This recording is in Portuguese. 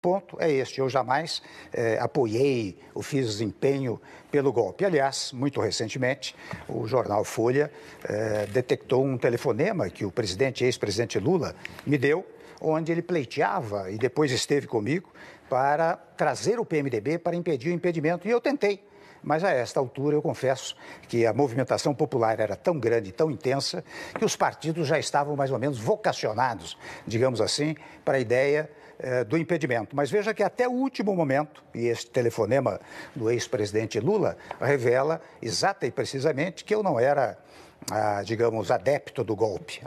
ponto é este. Eu jamais eh, apoiei ou fiz desempenho pelo golpe. Aliás, muito recentemente, o jornal Folha eh, detectou um telefonema que o presidente, ex-presidente Lula, me deu onde ele pleiteava e depois esteve comigo para trazer o PMDB para impedir o impedimento. E eu tentei. Mas a esta altura, eu confesso que a movimentação popular era tão grande, tão intensa, que os partidos já estavam mais ou menos vocacionados, digamos assim, para a ideia eh, do impedimento. Mas veja que até o último momento, e este telefonema do ex-presidente Lula revela exata e precisamente que eu não era. Ah, digamos, adepto do golpe.